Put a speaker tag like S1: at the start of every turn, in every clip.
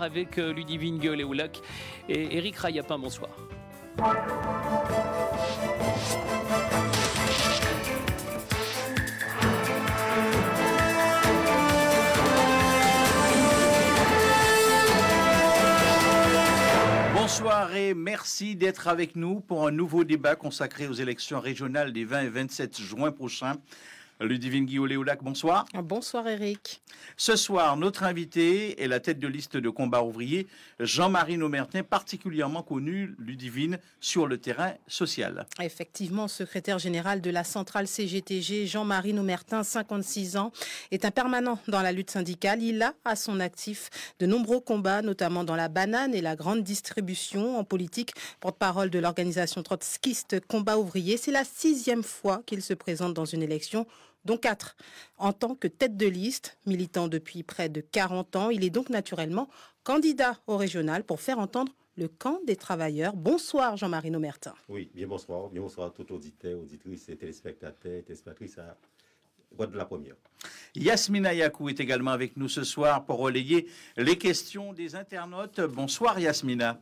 S1: avec euh, Ludivine Oulak et Eric Rayapin. Bonsoir.
S2: Bonsoir et merci d'être avec nous pour un nouveau débat consacré aux élections régionales des 20 et 27 juin prochains. Ludivine Guillaume Léoulac, bonsoir. Ah, bonsoir Eric. Ce soir, notre invité est la tête de liste de combat ouvriers, Jean-Marie Nomertin, particulièrement connu, Ludivine, sur le terrain social.
S1: Effectivement, secrétaire général de la centrale CGTG, Jean-Marie Nomertin, 56 ans, est un permanent dans la lutte syndicale. Il a à son actif de nombreux combats, notamment dans la banane et la grande distribution en politique. Porte-parole de l'organisation trotskiste Combat ouvrier, c'est la sixième fois qu'il se présente dans une élection dont quatre. En tant que tête de liste, militant depuis près de 40 ans, il est donc naturellement candidat au régional pour faire entendre le camp des travailleurs. Bonsoir Jean-Marie Nomertin.
S3: Oui, bien bonsoir. Bien bonsoir à tout auditeur, auditrice et téléspectateur, téléspectatrice à de la Première.
S2: Yasmina Yakou est également avec nous ce soir pour relayer les questions des internautes. Bonsoir Yasmina.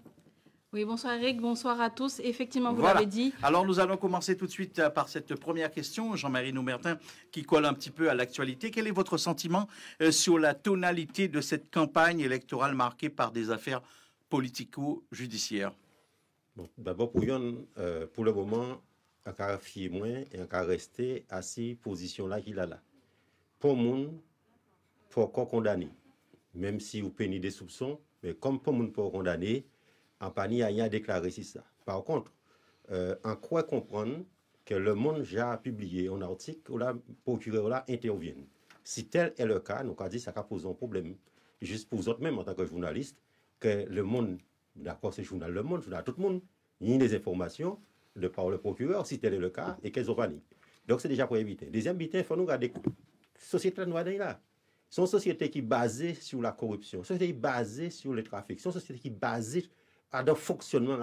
S4: Oui, bonsoir Eric, bonsoir à tous. Effectivement, vous l'avez dit.
S2: Alors nous allons commencer tout de suite euh, par cette première question, Jean-Marie Noumertin, qui colle un petit peu à l'actualité. Quel est votre sentiment euh, sur la tonalité de cette campagne électorale marquée
S3: par des affaires politico-judiciaires D'abord, euh, pour le moment, on a fier moins et resté à ces positions-là qu'il a là. Pour monde, pourquoi condamner condamner. même si vous peignez des soupçons, mais comme pour monde pour condamner, en pani a déclaré si ça. Par contre, euh, en quoi comprendre que le monde a publié un article où la procureur là intervient. Si tel est le cas, nous avons dit que ça pose un problème. Juste pour vous autres même en tant que journaliste, que le monde, d'accord, c'est journal Le Monde, journal tout le monde, a des informations de par le procureur, si tel est le cas, et qu'elles ont Donc c'est déjà pour éviter. Deuxième il faut nous regarder société noire là. C'est société qui est basée sur la corruption, société basée sur le trafic, société qui basée à dans fonctionnement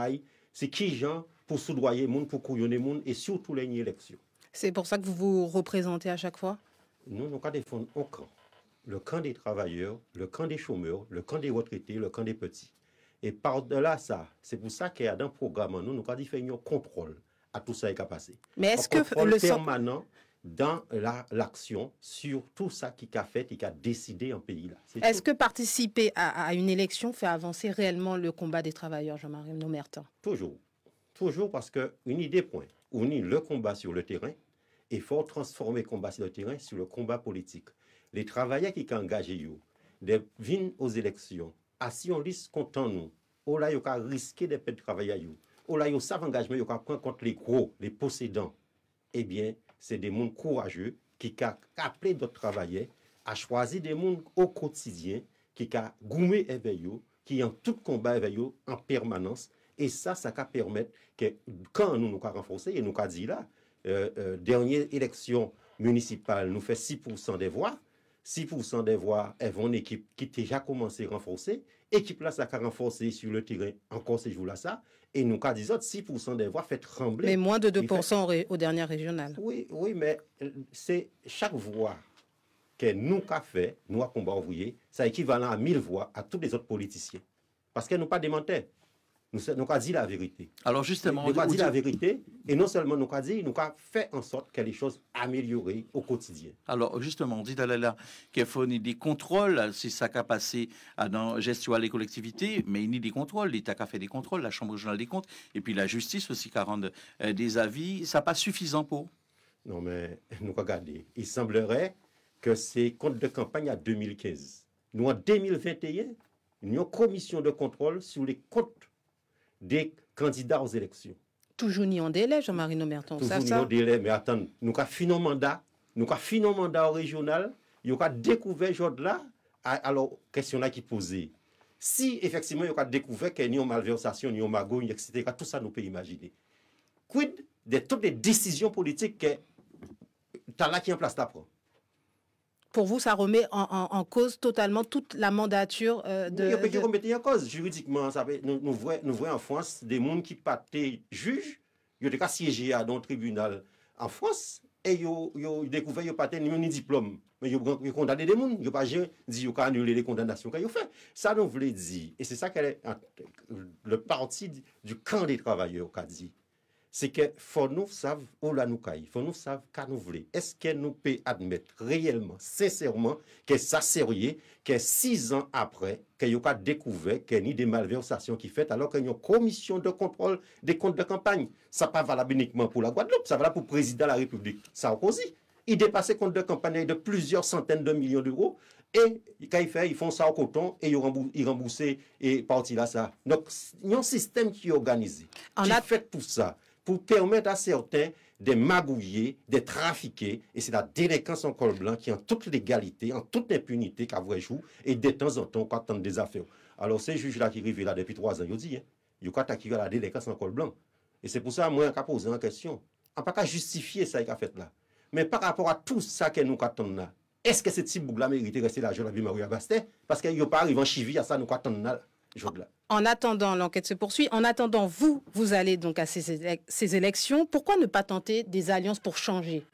S3: c'est qui gens pour soudoyer monde pour couillonner monde et surtout les élections.
S1: C'est pour ça que vous vous représentez à chaque fois
S3: Nous, nous défendons aucun. camp. Le camp des travailleurs, le camp des chômeurs, le camp des retraités, le camp des petits. Et par-delà ça, c'est pour ça qu'il y a un programme, nous, nous défendons un contrôle à tout ça qui a passé. Mais est-ce que le permanent, dans l'action sur tout ça qui a fait et qui a décidé en pays là. Est-ce que
S1: participer à, une élection fait avancer réellement le combat des travailleurs, Jean-Marie Nomertin
S3: Toujours. Toujours parce qu'une idée point, ni le combat sur le terrain et faut transformer le combat sur le terrain sur le combat politique. Les travailleurs qui ont engagé, ils viennent aux élections, à si on liste content nous, ou oh là, ils risqué de perdre travail ou oh là, ils savent l'engagement, ils prendre contre les gros, les possédants. Eh bien, c'est des mondes courageux qui ont appelé d'autres travailleurs a choisi des mondes au quotidien qui ont gommé Eveyo, qui en tout combat Eveyo en permanence. Et ça, ça va permettre que quand nous nous renforcer, et nous avons dit là, euh, euh, dernière élection municipale, nous fait 6% des voix. 6% des voix, elles vont une équipe qui déjà commencé à renforcer équipe la ça à renforcer sur le terrain encore jours là ça Et nous, qu'à 10 autres, 6% des voix fait trembler. Mais moins de 2%
S1: au dernier régional. Oui,
S3: oui, mais euh, c'est chaque voix que nous qu'à fait, nous a combat voyez, ça équivalent à 1000 voix à tous les autres politiciens. Parce qu'elle nous pas démentait. Nous avons dit la vérité. Alors justement, nous avons dit la vérité, et non seulement nous avons dit, nous avons fait en sorte que les choses améliorées au quotidien.
S2: Alors justement, on dit là là qu'il des contrôles, si ça a passé à dans gestion à les collectivités, mais il y a des contrôles, l'État a fait des contrôles, la Chambre générale des comptes, et puis la justice aussi qui rendu
S3: euh, des avis, ça pas suffisant pour Non mais, nous regardez, il semblerait que ces comptes de campagne à 2015. Nous en 2021, nous avons une commission de contrôle sur les comptes des candidats aux élections.
S1: Toujours ni en délai, Jean-Marie Nomerton. Toujours ça, ni en
S3: délai, mais attends, nous avons fini un mandat, nous avons fini un mandat régional, nous avons découvert aujourd'hui là, alors, question là qui posée. Si effectivement, nous avons découvert qu'il y a une malversation, une magouille, etc., tout ça, nous peut imaginer. Quid de toutes les décisions politiques que tu as là qui en place, prendre?
S1: pour vous, ça remet en, cause totalement toute la mandature euh, de. Oui, y peut de... remettre
S3: en cause juridiquement. Ça nous, voyons en France des gens qui partaient juges, qui ont été siégés dans un tribunal en France et ils ont découvert qu'ils n'ont pas ni diplôme. Mais ils ont condamné des gens. Ils n'ont pas dit qu'ils ont annulé les condamnations qu'ils ont fait. Ça, nous voulons dire. Et c'est ça que le parti du camp des travailleurs a dit c'est que faut nous savoir où la nous caille, faut nous savoir qu'à nous voulons. Est-ce que nous peut admettre réellement, sincèrement, que ça sérieux, que six ans après, qu'il y a découvert qu'il y a des malversations qui fait alors qu'il y a une commission de contrôle des comptes de campagne. Ça pas valable uniquement pour la Guadeloupe, ça valable pour le président de la République. Ça aussi. Il dépasse les comptes de campagne de plusieurs centaines de millions d'euros et quand il fait? ils font ça au coton et il rembourse ils et parti là ça. Donc, il y a un système qui est organisé, qui a... fait tout ça pour permettre à certains de magouiller, de trafiquer, et c'est la délinquance en col blanc qui, est en toute légalité, en toute impunité, qu'à vrai jour, et de temps en temps, qu'on des affaires. Alors, ces juges-là qui arrivent là depuis trois ans, ils disent, hein, ils ont attaqué la délinquance en col blanc. Et c'est pour ça, moi, qu'à poser la question. On ah, pas qu'à justifier ça qu'a fait là. Mais par rapport à tout ça que nous attendons là, est-ce que ce type bougla mérite de rester là, je vie vu Maria basté parce qu'il n'y a pas arrivé en chivie à ça, nous attendons là.
S1: En attendant, l'enquête se poursuit. En attendant, vous, vous allez donc à ces, élections. Pourquoi ne pas tenter des alliances pour changer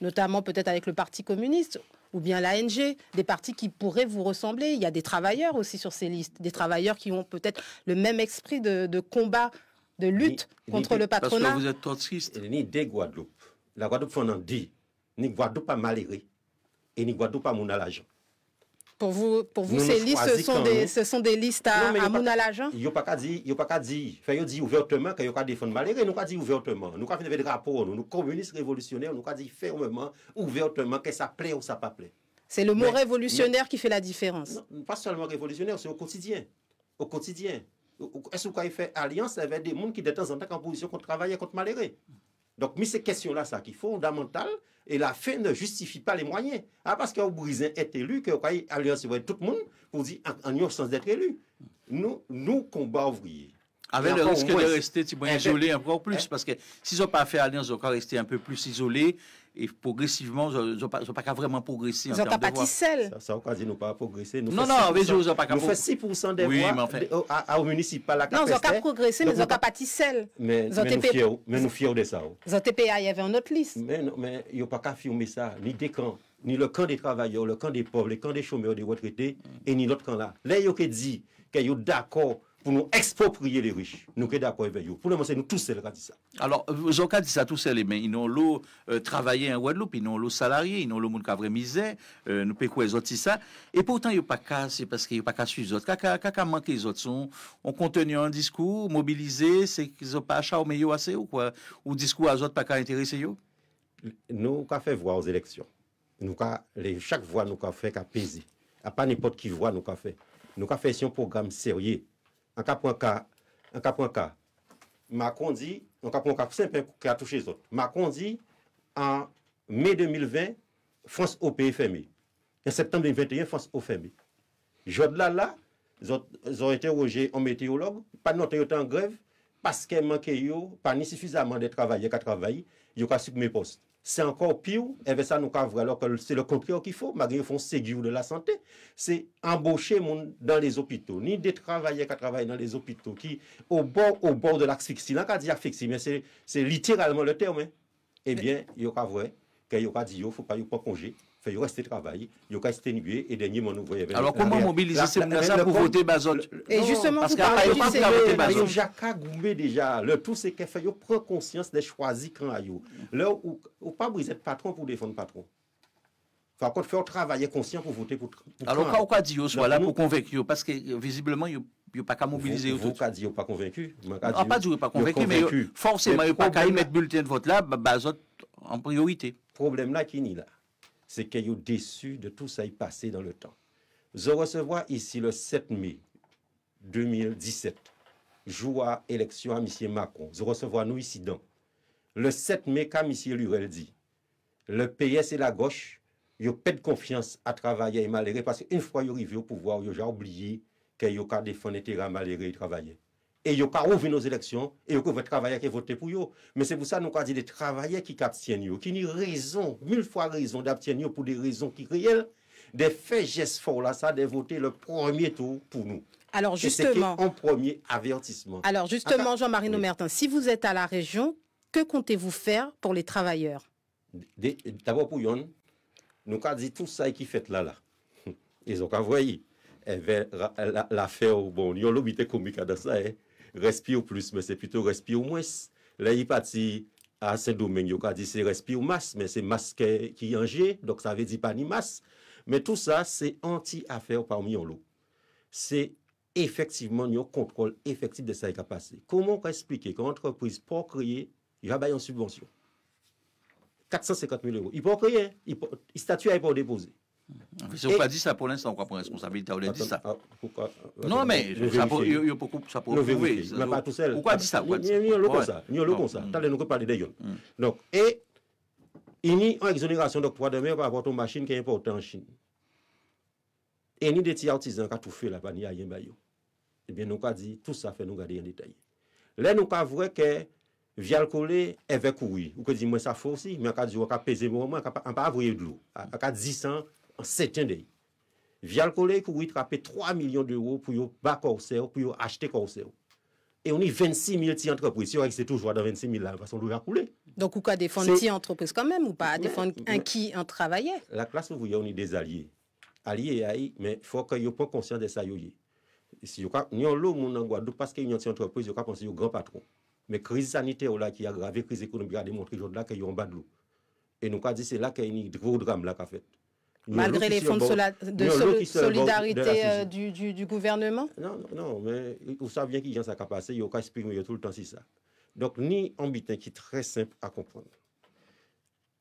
S1: Notamment peut-être avec le Parti communiste ou bien l'ANG, des partis qui pourraient vous ressembler. Il y a des travailleurs aussi sur ces listes, des travailleurs qui ont peut-être le même esprit de, combat, de lutte contre le patronat. Parce que vous
S3: êtes trotskiste. Ni des Guadeloupe. La Guadeloupe, on en dit. Ni Guadeloupe à Maléry. Et ni Guadeloupe à monalage
S1: pour vous, pour vous ces listes, ce sont, des, listes à, non, à l'agent
S3: Il n'y a pas qu'à dire, il n'y a pas qu'à dire. Fait, il ouvertement qu'il n'y a qu'à défendre ouvertement. nous qu'à dire ouvertement. Nous qu'à faire des rapports, nous, communistes révolutionnaires, nous qu'à dire fermement, ouvertement, que ça plaît ou ça ne plaît. C'est le mot révolutionnaire
S1: qui fait la différence.
S3: pas seulement révolutionnaire, c'est au quotidien. Au quotidien. Est-ce qu'il fait alliance avec des gens qui de temps en temps en position contre travailler contre Malgré Donc, mais ces questions-là, ça qui fondamental, et la fin ne justifie pas les moyens. Ah, parce que Brésil, est élu, que croyez Alliance tout le monde pour dire en, le sens d'être élu. Nous, nous, combat ouvriers. Avec le risque de rester eh ben, isolé encore
S2: plus, eh parce que s'ils n'ont pas fait alliance, ils encore rester un peu plus isolés, et progressivement, ils n'ont pas, vraiment
S3: progressé. Ils n'ont pas pâtissé. Ça, ça, on quasi nous pas progresser Non, non, mais ils n'ont pas progressé. Nous faisons 6% des voix au, municipal. Non, ils n'ont pas progressé, mais ils n'ont pas pâtissé. Mais nous fions de ça. Oh. Ils ont TPA, il y avait une autre liste. Mais ils n'ont pas qu'à filmer ça, ni des camps ni le camp des travailleurs, le camp des pauvres, le camp des chômeurs, des retraités, et ni l'autre camp là. Là, ils ont dit qu'ils sont d'accord pour nous exproprier les riches. Nous sommes d'accord avec vous. Pour le moment, c'est nous tous seuls qui dit ça. Alors,
S2: ils euh, ont dit ça tous seuls, mais ils ont l'eau euh, travaillé en Guadeloupe, ils ont l'eau salarié, ils ont l'eau monde qui a vraiment misère, euh, nous pouvons les autres ça. Et pourtant, ils n'ont pas cas c'est parce qu'ils n'ont pas qu'à suivre les autres. Qu'à qu'à manquer les autres. ils on contenu un discours, mobilisé, c'est qu'ils n'ont pas acheté au milieu assez ou quoi.
S3: Ou discours à autres pas intéressé Nous, avons fait voir aux élections. Nous, les, chaque voix, nous, avons fait Il peser. A pas n'importe qui voit, nous, a fait. Nous, avons fait, un programme sérieux en cas point cas, en cas point un Macron dit, en cas, simple qui a les autres. Macron dit, en mai 2020, France au pays fermé. En septembre 2021, France au fermé. là la la, zot, zot interrogé un météorologue, pas de te en grève parce qu'il manke yo, pa ni suffisamment de travailleurs ka travaye, yo ka mes poste. se ankor piw, evè sa nou ka vwe, lò ke se lè kontriò ki fò, magè yon fòn segyou de la santè, se emboshe moun dan les opitò, ni de travayè ka travayè nan les opitò, ki ou bò, ou bò de l'akfeksi, lan ka di akfeksi, men se literalman le tèw, men, ebyen, yon ka vwe, ke yon ka di yon, fò pa yon pa konjè, Fait yo rester travail, yo rester nuit et dernier mon ouvrier Alors comment mobiliser ces gens pour voter bazot Et justement parce qu'il pas pas voter bazot Jacques Goumé déjà, le tout c'est qu'elle fait yo conscience des choisis quand yo. Là ou, ou pas briser patron pour défendre patron. Faut qu'on faire travailler conscient pour voter pour, Alors quand quoi dit vous soit là pour
S2: convaincre parce que euh, visiblement yo
S3: ah, euh, a pas qu'à mobiliser vous, vous pas convaincu, pas dit pas convaincu mais forcément a pas qu'à mettre bulletin de vote là bah, bazote en priorité. Problème là qui ni là c'est qu'ils sont déçus de tout ça est passé dans le temps. Je recevoir ici le 7 mai 2017, joie, élection à M. Macron. Je recevoir nous ici donc Le 7 mai, quand M. Lurel dit, le PS et la gauche, ils pas de confiance à travailler et malheureux parce qu'une fois ils arrivent au pouvoir, ils ont oublié qu'ils ont défendu à malheureux et travailler et ils n'ont pas nos élections, et ils ont travailleurs qui voter pour eux. Mais c'est pour ça que nous avons dit des travailleurs qui abstiennent, qui ont raison, mille fois raison d'abstiennent pour des raisons qui réelles, des faits gestes forts là, ça, de voter le premier tour pour nous. Alors justement, en premier avertissement. Alors justement, Jean-Marie
S1: Nomertin, si vous êtes à la région, que comptez-vous faire pour les travailleurs
S3: D'abord pour Yon, nous avons dit tout ça qui fait là là. Ils ont eh envoyé l'affaire, bon, ils ont l'obité comique dans ça. Hein respire plus, mais c'est plutôt respire moins. Là, à Saint-Domingue, dit c'est respire masse, mais c'est masque qui est donc ça veut dire pas ni masse. Mais tout ça, c'est anti-affaire parmi l'eau. C'est effectivement un contrôle effectif de sa capacité. Comment expliquer qu'une entreprise pour créer, il va une subvention 450 000 euros. Il peut créer, hein. il, peut, déposer.
S2: Fese ou ka di sa pou l'instant Ou ka pou responsabilita ou le di sa Non men Ou ka di sa Ni yo lo kon sa
S3: Tade nou ko pali de yon E En exonikasyon do kwa demen Ou pa apoton machine ke yon pou otan chine E ni deti autizan ka toufe la pa ni a yon bayo Ebyen nou ka di Tout sa fè nou ka di yon detay Le nou ka vwe ke Vyal kole evè koui Ou ke di mwen sa fò si Mwen ka di wak ka peze mwen mwen Mwen pa avoye dlo A ka disan en certains pays. Via le collègue, vous pouvez trapper 3 millions d'euros pour bas Corsair, pour acheter Corsair. Et on est 26 000 petites entreprises. C'est toujours dans 26 000, là, de façon, on couler.
S1: Donc, ou quoi défendre petites entreprises quand même, ou pas défendre un qui en travaillait
S3: La classe, vous voyez, on est des alliés. Alliés, mais il faut qu'ils soient conscients de ça. Si vous avez un lot monde parce qu'il y a une entreprise, vous pensez un grand patron. Mais crise sanitaire là, qui a aggravé la crise économique a démontré aujourd'hui qu'il y a en bas de l'eau. Et nous avons dit c'est là qu'il y a un drame là, qu'a fait. Malgré les fonds de, solidarité euh,
S1: du, du, du, gouvernement Non,
S3: non, mais vous savez bien qui gens a capacité, il y a tout le temps c'est ça. Donc, ni un bitin qui est très simple à comprendre.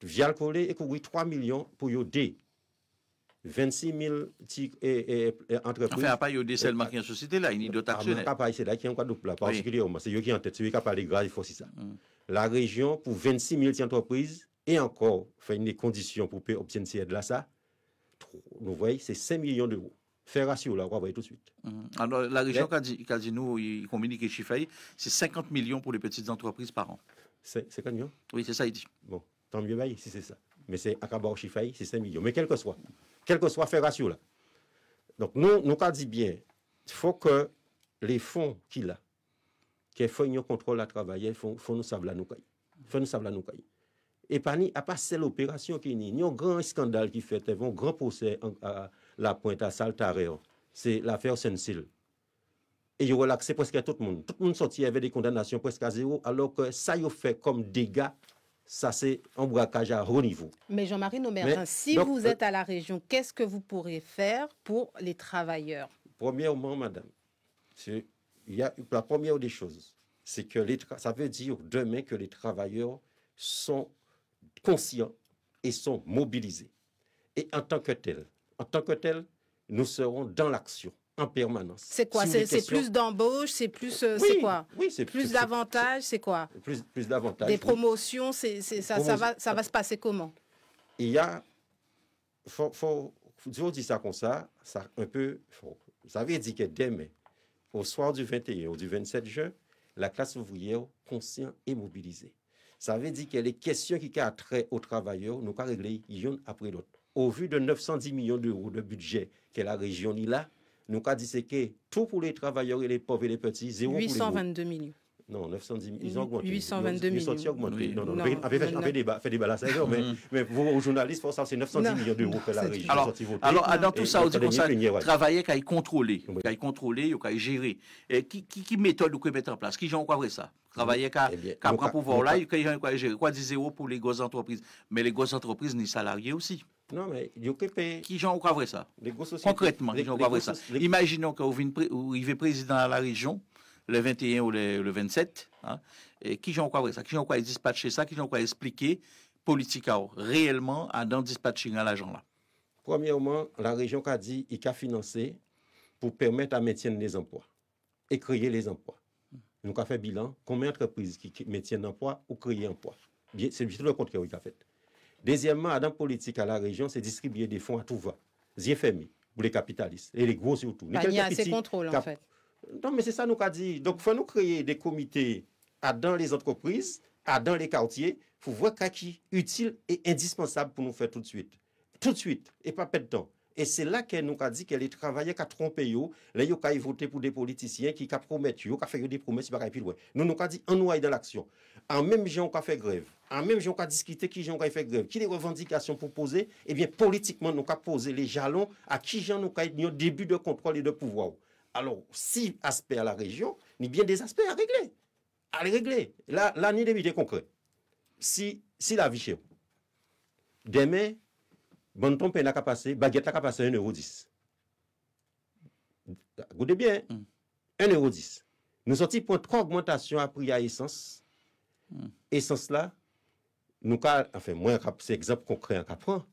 S3: Vial il et a 3 millions pour des 26 000 et, entreprises. Enfin, pas des seulement qui
S2: en société là, il y
S3: a d'autres ah, actionnaires. Pas c'est là qui est encore double, particulièrement. C'est eux qui en tête, eux qui a parlé grave, il faut aussi ça. Mm. La région pour 26 000 entreprises et encore, fait une conditions pour obtenir cette aide là, ça nous voyons, c'est 5 millions d'euros. Fait ratio, là, on va tout de suite. Mm-hmm.
S2: Alors, la région, qu'a dit, dit, nous, il communique les c'est 50 millions pour les petites entreprises par an. c'est
S3: 50 millions Oui, c'est ça, il dit. Bon, tant mieux, bah, si c'est ça. Mais c'est à Akaba Chifaï, c'est 5 millions. Mais quel que soit, quel que soit fait ratio, là. Donc, nous, nous, qu'a dit bien, il faut que les fonds qu'il a, qu'il faut qu'on contrôle à travailler, il faut, faut nous savoir nous Il faut nous savoir nous E pani apasel il y a un grand scandale qui fait un grand procès à la pointe à hein. C'est l'affaire l'affaire Et Sensil. Et que c'est presque tout le monde. Tout le monde monde des condamnations presque à zéro. Alors que ça, il y a fait comme dégâts, ça c'est un braquage à haut niveau.
S1: Mais Jean-Marie Nomé hein, si vous euh, êtes à la région, qu'est-ce que vous pourrez faire pour les travailleurs
S3: Premièrement, madame, il y a, la première des choses, c'est que les ça veut dire demain que les travailleurs sont conscients et sont mobilisés. Et en tant que tels, en tant que tels, nous serons dans l'action en permanence. C'est quoi C'est plus
S1: d'embauche, c'est plus euh, c'est quoi Oui, c'est plus d'avantages, c'est quoi
S3: Plus plus d'avantages. Des
S1: promotions, c'est ça ça va ça va se passer comment
S3: Il y a faut, faut dire ça comme ça, ça un peu faut, dès mai au soir du 21 ou du 27 juin, la classe ouvrière consciente et mobilisée. Ça veut dire que les questions qui ont trait aux travailleurs, nous pas réglé l'une après l'autre. Au vu de 910 millions d'euros de budget que la région a, nous avons dit que tout pour les travailleurs et les pauvres et les petits, zéro 822 pour millions. Non, 910 millions. Ils ont augmenté. 822 millions. Ils ont augmenté. Non, non, non. Avec, fait des balles mais, mm. mais vous, journalistes, pour ça, c'est 910 millions d'euros que la région. Alors, alors dans tout ça, on dit qu'on ça,
S2: travailler qu'à y
S3: contrôler, qu'à
S2: contrôler, qu'à gérer. Et qui, méthode vous pouvez mettre en place Qui j'en vrai ça Travailler qu'à eh prendre pouvoir là, il y gérer. Quoi, 10 zéro pour les grosses entreprises Mais les grosses entreprises, les salariés aussi. Non, mais il Qui j'en vrai ça Concrètement, qui j'en vrai ça Imaginons qu'on vous président à la région le 21 ou le, 27, hein, et qui j'en crois ça, qui j'en crois dispatcher ça, qui j'en crois expliquer politique réellement à dans dispatching à l'agent là.
S3: Premièrement, la région a dit qu'il a financé pour permettre à maintenir les emplois et créer les emplois. Nous avons fait bilan, combien d'entreprises qui maintiennent l'emploi ou créent emploi C'est le contraire qu'il a fait. Deuxièmement, dans la politique à la région, c'est distribuer des fonds à tout va. Zéfermé, pour les capitalistes, et les gros surtout. Il y a assez contrôle, en fait. Non, mais c'est ça nous qu'a dit. Donc, faut nous créer des comités à dans les entreprises, à dans les quartiers, pour voir qui utile et indispensable pour nous faire tout de suite. Tout de suite, et pas perdre de temps. Et c'est là qu'elle nous a dit qu'elle est travaillée, qu'elle a trompé, les a voté pour des politiciens, qui promettent, qui fait des promesses, pas plus loin. Nous, nous a dit, on nous dans l'action. En même gens a fait grève, en même gens a discuté, qui gens fait grève, qui les revendications pour poser, eh bien, politiquement, nous a posé les jalons à qui a nous avons début de contrôle et de pouvoir. Alors, si aspect à la région, il y a bien des aspects à régler. À régler. Là, là ni des concret. Si, si la vie chez Demain, bon ton n'a qu'à passer, baguette n'a qu'à passer 1,10€. Goûtez bien, 1,10€. Mm. Nous sortis pour trois augmentations à prix à essence. Mm. Essence là, nous, enfin, moi, c'est exemple concret qu'on prend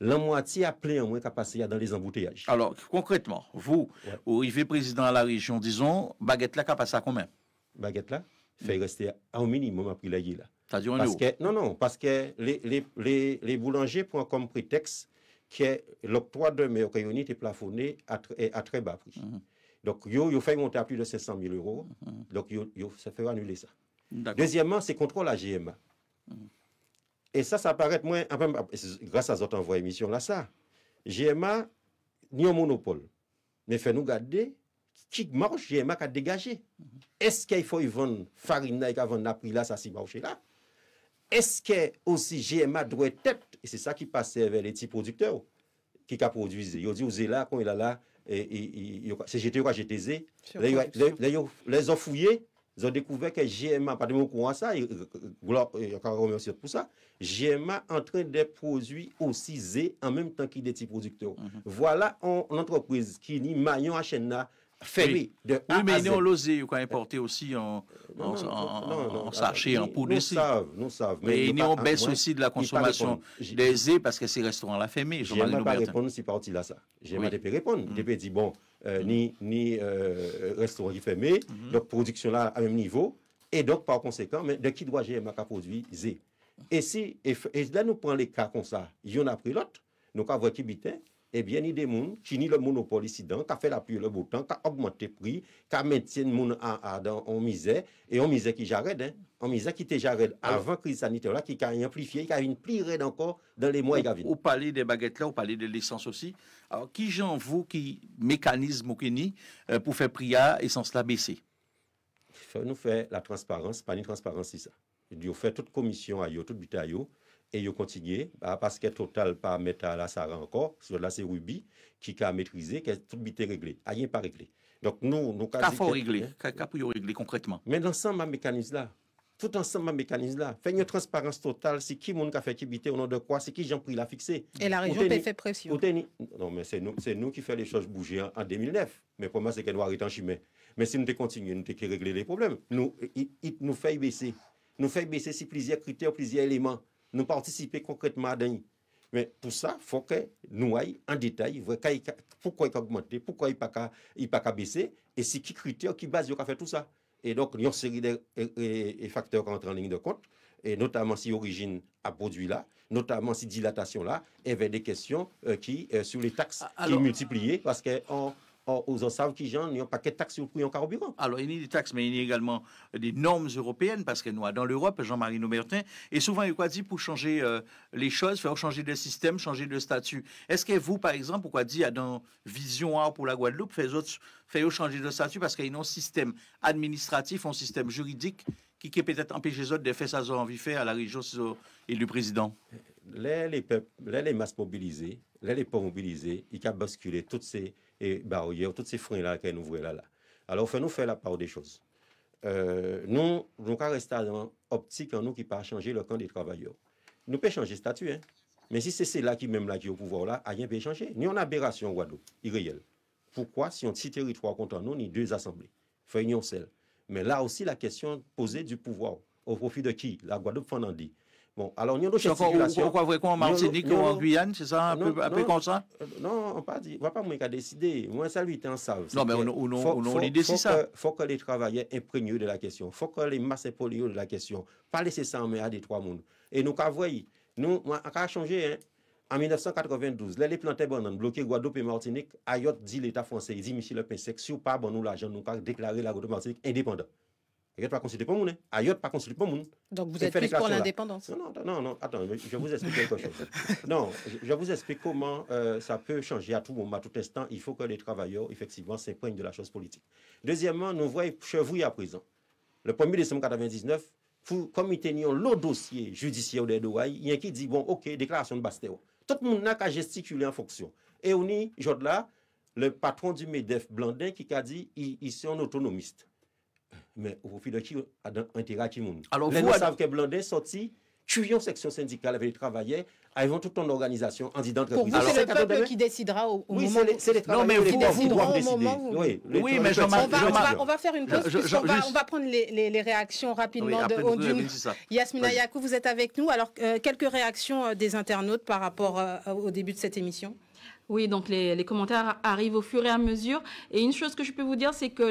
S3: la moitié à plein moins qu'à passer dans les embouteillages. Alors, concrètement, vous, au
S2: président de la région,
S3: disons, baguette
S2: là, qu'à passer à combien
S3: Baguette là, mm. fait rester au minimum après la là. à parce que, Non, non, parce que les, boulangers prennent comme prétexte que l'octroi de réunion est plafonné à, à, très bas prix. Mm-hmm. Donc, ils ont fait monter à plus de 500 000 euros. Mm-hmm. Donc, ça fait annuler ça. Deuxièmement, c'est contrôle à GMA. Mm-hmm. E sa sa paret mwen, gra sa zotan vwa emisyon la sa, GMA ni yo monopole, me fè nou gade de, ki gmanj GMA ka degaje? Eske y fò y voun farina y ka voun apri la sa si manj la? Eske osi GMA drouye tèt? E se sa ki pase ven le ti produkteur, ki ka produize. Yo di yo zè la, kon y la la, se jete yo kwa jete zè, le yo lè zo fouye, Ils ont découvert que GMA, pas de mon courant ça, et, et, euh, euh, euh, encore remercier pour ça, GMA train des produits aussi Z en même temps qu'il est petits producteurs. Mhm. Voilà une entreprise qui ni maillon à chaîne fait oui. de oui, mais nous
S2: l'osé quoi importer aussi en non, en, non, en sachet en poudre nous savons, nous savons. mais nous on baisse aussi de la consommation des Z parce que ces restaurants la fermé je vais pas répondre
S3: si parti là ça j'ai oui. pas répondre mm. répondre dit bon euh, ni, ni euh, restaurant fermé. Mhm. Donc, production là, à même niveau. Et donc, par conséquent, mais de qui doit GMA produit Z. Et si, et, là, nous prenons les cas comme ça, il y en a pris l'autre, nous avons qui eh bien, il y a des gens qui ont le monopole ici, qui ont fait la pluie le beau temps, qui ont augmenté le prix, qui ont maintenu les gens en misère, et en misère qui j'arrête, hein, en misère qui était j'arrête avant la crise sanitaire, là, qui a amplifié, qui a une plus raide encore dans les mois qui viennent. Vous
S2: parlez des baguettes là, vous parlez de l'essence aussi. Alors, qui j'en vous qui mécanisme euh, pour faire prix à
S3: essence là baisser Nous faire la transparence, pas une transparence, c'est ça. Il faut faire toute commission à yo, toute bitaille et ils continuent. Bah, parce que Total pas mettre à la Sarah encore, sur là c'est Ruby qui a maîtrisé, qui tout bité réglé, rien ah, pas réglé. Donc nous, nous qu'a faut régler, hein? qu'a régler concrètement. Mais l'ensemble ma mécanisme là, tout ensemble ma mécanisme là, fait une transparence totale, c'est qui monde qui a fait qui au nom de quoi, c'est qui j'ai pris la fixer. Et la région peut faire pression. Non mais c'est nous, c'est nous qui fait les choses bouger en, 2009. Mais pour moi, c'est qu'elle doit arrêter en Mais si nous continuons, nous devons régler les problèmes. Nous, il, nous fait baisser, nous fait baisser si plusieurs critères, plusieurs éléments nous participer concrètement à Mais pour ça, il faut que nous ayons en détail pourquoi il a augmenté, pourquoi il n'a pas, baissé, et c'est qui critère, qui base fait tout ça. Et donc, il y a une série de facteurs qui entrent en ligne de compte, et notamment si origine a produit là, notamment si dilatation là, et avait des questions euh, qui, euh, sur les taxes qui multipliées, parce qu'on aux savent qui n'y n'ont pas que taxes sur le prix en carburant.
S2: Alors, il y a des taxes, mais il y a également des normes européennes, parce que nous, dans l'Europe, Jean-Marie Nobertin, et souvent, il y a dit pour changer euh, les choses, faire changer de système, changer de statut. Est-ce que vous, par exemple, pourquoi dit, dans Vision A pour la Guadeloupe, faire autres, au changer de statut, parce qu'il y a un système administratif, un système juridique, qui, peut-être empêcher les autres de faire ça de faire
S3: à la région et du président? Les, les peuples, les, masses mobilisées, les, les pas mobilisés, ils ont basculé toutes ces et barrières, oh, tous ces freins-là qu'elle nous là, là. Alors, fait nous faire la part des choses. Euh, nous, nous restons dans optique en hein, nous qui pas changer le camp des travailleurs. Nous pouvons changer statut, hein? mais si c'est là qui même là qui est au pouvoir là, ah, rien peut changer. Ni en aberration Guadeloupe, irréel. Pourquoi si on petit territoire contre nous, ni deux assemblées, fait une seule. Mais là aussi la question posée du pouvoir au profit de qui La Guadeloupe Fernandie. Bon, alors, nous avons circulation. vous en Martinique ou en Guyane, c'est ça, un, non, peu, comme ça Non, on ne dit, va pas moi qui a décidé. Moi, ça lui est en salve. Non, mais on, on, faut, on, on, ça. Il faut que les travailleurs imprégnés de la question. Faut que les masses polio de la question. Pas laisser ça en main à des trois mondes. Et nous, qu'à nous, on a changé, En 1992, les plantés bananes, bloqué Guadeloupe et Martinique, Ayotte dit l'État français, dit Michel Lepin, si ou pas, bon, nous, l'argent, nous, pas déclarer la Guadeloupe Martinique indépendante. Il pas hein. a pas de consultation pas Donc vous êtes plus pour
S1: l'indépendance. Non,
S3: non, non, attends, je vous explique quelque chose. non, je vous explique comment euh, ça peut changer à tout moment, à tout instant. Il faut que les travailleurs, effectivement, s'imprègnent de la chose politique. Deuxièmement, nous voyons chevouille à présent. Le 1er décembre 1999, comme ils tenaient le dossier judiciaire des droits, il y a qui dit, bon, ok, déclaration de Bastéo. Tout le monde n'a qu'à gesticuler en fonction. Et on y, là, le patron du MEDEF, Blandin, qui a dit, ils sont autonomistes mais au profit de qui a intérêt monde. Alors, vous savez que Blandé sorti tuyant section syndicale avec les travailleurs avant toute ton organisation en disant Pour vous, c'est le peuple qui
S1: décidera au, oui, moment Oui,
S3: c'est les, vous, travailleurs qui décideront au moment où... Oui, oui mais je on, va, on, va, faire une pause, on, va,
S1: prendre les, les, réactions rapidement. de, Yasmina Yakou, vous êtes avec nous. Alors, euh, quelques réactions euh, des internautes par rapport euh, au début de cette émission
S4: oui, donc les, commentaires arrivent au fur et à mesure. Et une chose que je peux vous dire, c'est que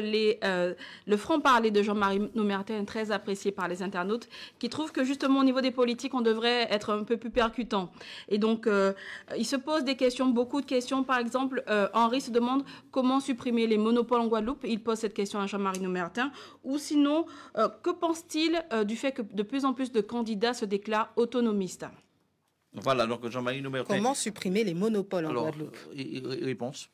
S4: euh, le front parler de Jean-Marie Noumertin est très apprécié par les internautes qui trouvent que justement au niveau des politiques, on devrait être un peu plus percutant. Et donc, euh, il se pose des questions, beaucoup de questions. Par exemple, euh, Henri se demande comment supprimer les monopoles en Guadeloupe. Il pose cette question à Jean-Marie Nomertin. Ou sinon, que pense-t-il du fait que de plus en plus de candidats se déclarent autonomistes
S3: voilà, que Jean-Marie nous Comment supprimer les monopoles en Guadeloupe euh, Réponse.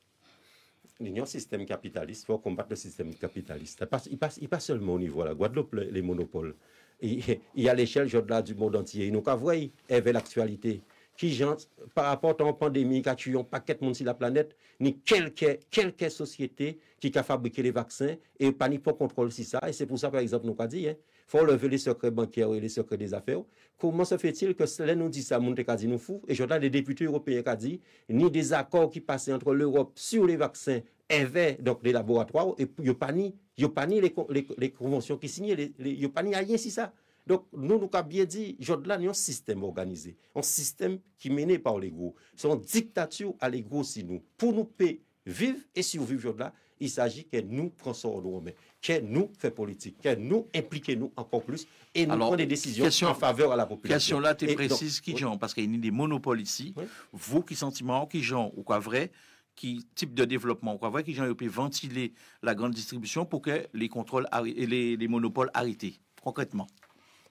S3: L'union système capitaliste, il faut combattre le système capitaliste. Il passe, il passe, il seulement au niveau de la Guadeloupe, les, monopoles. Il, y a l'échelle du monde entier. Nous avons eh, vu, l'actualité qui, l'actualité. par rapport à la pandémie, qui a tué un paquet de monde sur la planète, ni quelques, quelques société qui a fabriqué les vaccins et pas pour contrôle si ça. Et c'est pour ça, par exemple, nous avons dit, faut lever les secrets bancaires et les secrets des affaires. Comment se fait-il que cela nous dit ça, mon dit nous fou, et j'entends les députés européens qui dit, ni des accords qui passaient entre l'Europe sur les vaccins et donc les laboratoires, et puis n'y a pas ni les, conventions qui signaient, les, a pas ni rien si ça. Donc, nous, nous avons bien dit, Jordan, il un système organisé, un système qui est mené par les gros. C'est une dictature à les gros si nous. Pour nous payer, vivre et survivre, Jordan, il s'agit que nous prenons nos mains, que nous fait politique, que nous impliquons nous encore plus et nous prenons des décisions en faveur de la population. Question là, tu précises
S2: qui oui. parce qu'il y a des monopoles ici. Vous qui sentiment, qui genre, ou quoi vrai, qui type de développement, ou quoi vrai, qui genre, peut ventiler la grande distribution pour que les contrôles et les, monopoles arrêtent,
S3: concrètement.